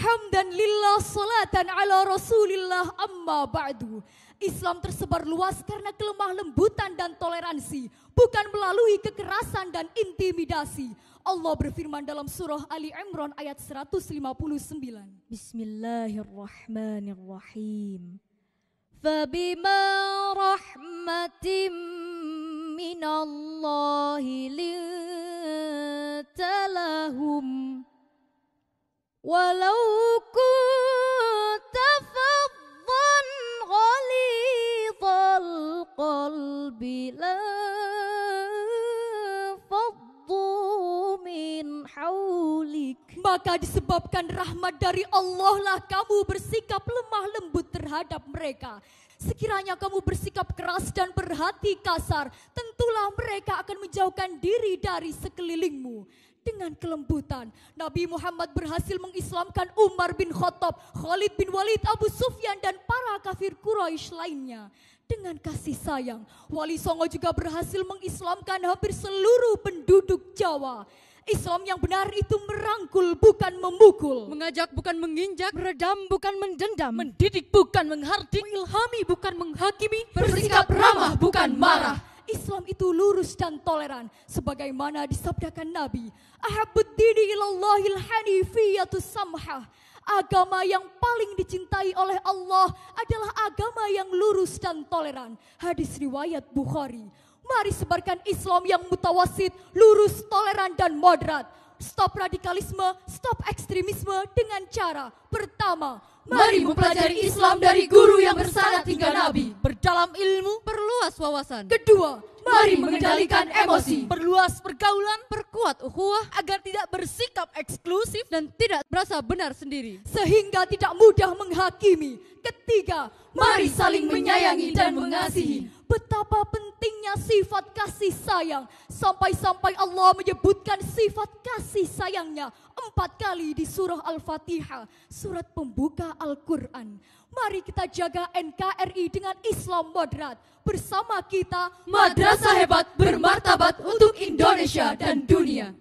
Hamdan lillah salatan ala rasulillah amma ba'du. Islam tersebar luas karena kelemah lembutan dan toleransi, bukan melalui kekerasan dan intimidasi. Allah berfirman dalam surah Ali Imran ayat 159. Bismillahirrahmanirrahim. Fabima rahmatim minallahi lintalahum. Walau la maka disebabkan rahmat dari Allah lah kamu bersikap lemah lembut terhadap mereka Sekiranya kamu bersikap keras dan berhati kasar, tentulah mereka akan menjauhkan diri dari sekelilingmu dengan kelembutan. Nabi Muhammad berhasil mengislamkan Umar bin Khattab, Khalid bin Walid, Abu Sufyan, dan para kafir Quraisy lainnya. Dengan kasih sayang, Wali Songo juga berhasil mengislamkan hampir seluruh penduduk Jawa. Islam yang benar itu merangkul bukan memukul, mengajak bukan menginjak, meredam bukan mendendam, mendidik bukan menghardik, mengilhami bukan menghakimi, bersikap ramah bukan marah, itu lurus dan toleran sebagaimana disabdakan Nabi Ahabuddini ilallahil hanifiyatu samha agama yang paling dicintai oleh Allah adalah agama yang lurus dan toleran hadis riwayat Bukhari mari sebarkan Islam yang mutawasid lurus toleran dan moderat stop radikalisme stop ekstremisme dengan cara pertama Mari mempelajari Islam dari guru yang bersanad hingga Nabi. Berdalam ilmu, perluas wawasan. Kedua, mari mengendalikan emosi. Perluas pergaulan, perkuat ukhuwah agar tidak bersikap eksklusif dan tidak merasa benar sendiri. Sehingga tidak mudah menghakimi. Ketiga, mari saling menyayangi dan mengasihi. Betapa pentingnya sifat kasih sayang. Sampai-sampai Allah menyebutkan sifat kasih sayangnya empat kali di surah Al-Fatihah. Surat pembuka Al-Quran. Mari kita jaga NKRI dengan Islam moderat. Bersama kita, Madrasah Hebat bermartabat untuk Indonesia dan dunia.